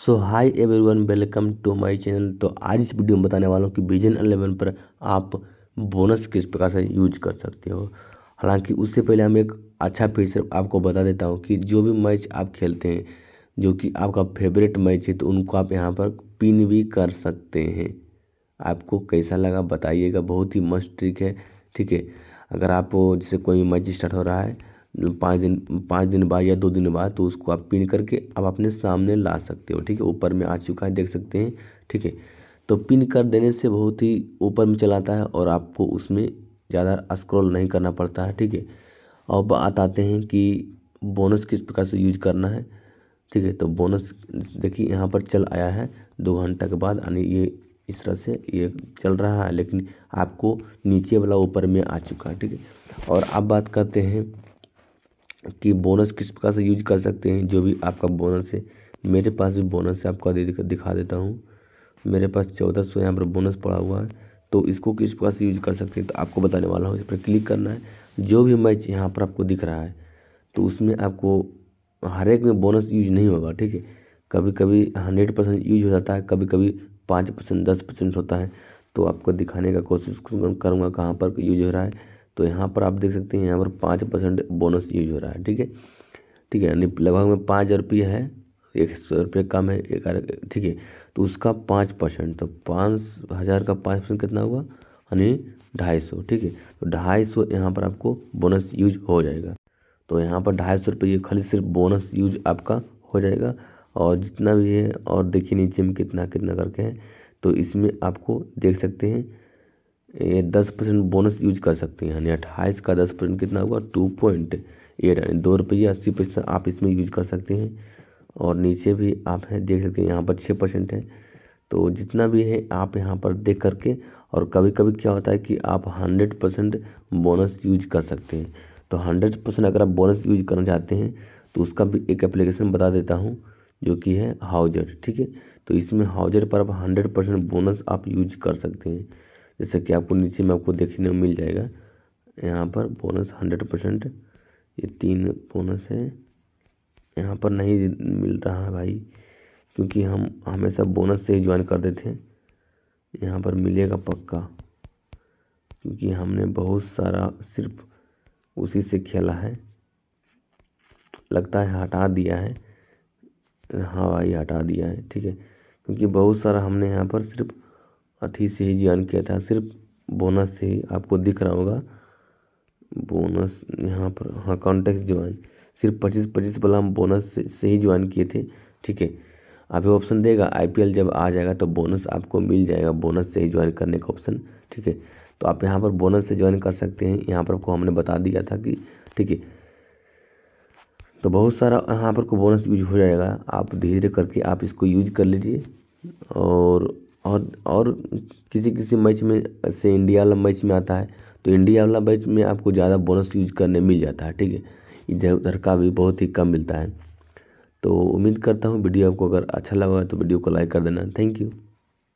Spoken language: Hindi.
so hi everyone welcome to my channel तो आज इस वीडियो में बताने वाला हूँ कि विजन अलेवन पर आप बोनस किस प्रकार से यूज कर सकते हो हालांकि उससे पहले हम एक अच्छा फीचर आपको बता देता हूँ कि जो भी मैच आप खेलते हैं जो कि आपका फेवरेट मैच है तो उनको आप यहाँ पर पिन भी कर सकते हैं आपको कैसा लगा बताइएगा बहुत ही मस्त ट्रिक है ठीक है अगर आप जैसे कोई मैच स्टार्ट हो रहा है पाँच दिन पाँच दिन बाद या दो दिन बाद तो उसको आप पिन करके आप अपने सामने ला सकते हो ठीक है ऊपर में आ चुका है देख सकते हैं ठीक है तो पिन कर देने से बहुत ही ऊपर में चलाता है और आपको उसमें ज़्यादा स्क्रॉल नहीं करना पड़ता है ठीक है अब बताते हैं कि बोनस किस प्रकार से यूज करना है ठीक है तो बोनस देखिए यहाँ पर चल आया है दो घंटा के बाद यानी ये इस तरह से ये चल रहा है लेकिन आपको नीचे वाला ऊपर में आ चुका है ठीक है और अब बात करते हैं कि बोनस किस प्रकार से यूज कर सकते हैं जो भी आपका बोनस है मेरे पास भी बोनस है आपका दिखा देता हूँ मेरे पास चौदह सौ यहाँ पर बोनस पड़ा हुआ है तो इसको किस प्रकार से यूज कर सकते हैं तो आपको बताने वाला हूँ इस पर क्लिक करना है जो भी मैच यहाँ पर आपको दिख रहा है तो उसमें आपको हर एक में बोनस यूज नहीं होगा ठीक है कभी कभी हंड्रेड परसेंट यूज हो जाता है कभी कभी पाँच परसेंट दस परसेंट होता है तो आपको दिखाने का कोशिश करूँगा कहाँ पर यूज हो रहा है तो यहाँ पर आप देख सकते हैं यहाँ पर पाँच परसेंट बोनस यूज हो रहा है ठीक है ठीक है यानी लगभग में पाँच हज़ार रुपये है एक सौ रुपये कम है एक ठीक है तो उसका पाँच परसेंट तो पाँच हज़ार का पाँच परसेंट कितना हुआ यानी ढाई सौ ठीक है तो ढाई सौ यहाँ पर आपको बोनस यूज हो जाएगा तो यहाँ पर ढाई सौ रुपये खाली सिर्फ बोनस यूज आपका हो जाएगा और जितना भी है और देखिए नीचे में कितना कितना करके है तो इसमें आपको देख सकते हैं ये दस परसेंट बोनस यूज कर सकते हैं यानी अट्ठाईस का दस परसेंट कितना हुआ टू पॉइंट एट यानी दो रुपये अस्सी पैसा आप इसमें यूज कर सकते हैं और नीचे भी आप हैं देख सकते हैं यहाँ पर छः परसेंट है तो जितना भी है आप यहाँ पर देख करके और कभी कभी क्या होता है कि आप हंड्रेड परसेंट बोनस यूज कर सकते हैं तो हंड्रेड परसेंट अगर आप बोनस यूज करना चाहते हैं तो उसका भी एक एप्लीकेशन बता देता हूँ जो कि है हाउजर ठीक है तो इसमें हाउजर पर आप हंड्रेड परसेंट बोनस आप यूज कर सकते हैं जैसे कि आपको नीचे में आपको देखने को मिल जाएगा यहाँ पर बोनस हंड्रेड परसेंट ये तीन बोनस है यहाँ पर नहीं मिल रहा है भाई क्योंकि हम हमेशा बोनस से ही ज्वाइन करते थे यहाँ पर मिलेगा पक्का क्योंकि हमने बहुत सारा सिर्फ उसी से खेला है लगता है हटा दिया है हाँ भाई हटा दिया है ठीक है क्योंकि बहुत सारा हमने यहाँ पर सिर्फ अथी से ही ज्वाइन किया था सिर्फ बोनस से ही आपको दिख रहा होगा बोनस यहाँ पर हाँ कॉन्टेक्स्ट ज्वाइन सिर्फ पच्चीस पच्चीस वाला हम बोनस से, से ही ज्वाइन किए थे ठीक है अभी ऑप्शन देगा आईपीएल जब आ जाएगा तो बोनस आपको मिल जाएगा बोनस से ही ज्वाइन करने का ऑप्शन ठीक है तो आप यहाँ पर बोनस से ज्वाइन कर सकते हैं यहाँ पर आपको हमने बता दिया था कि ठीक है तो बहुत सारा यहाँ पर को बोनस यूज हो जाएगा आप धीरे धीरे करके आप इसको यूज कर लीजिए और और और किसी किसी मैच में से इंडिया वाला मैच में आता है तो इंडिया वाला मैच में आपको ज़्यादा बोनस यूज करने मिल जाता है ठीक है इधर उधर का भी बहुत ही कम मिलता है तो उम्मीद करता हूँ वीडियो आपको अगर अच्छा लगा तो वीडियो को लाइक कर देना थैंक यू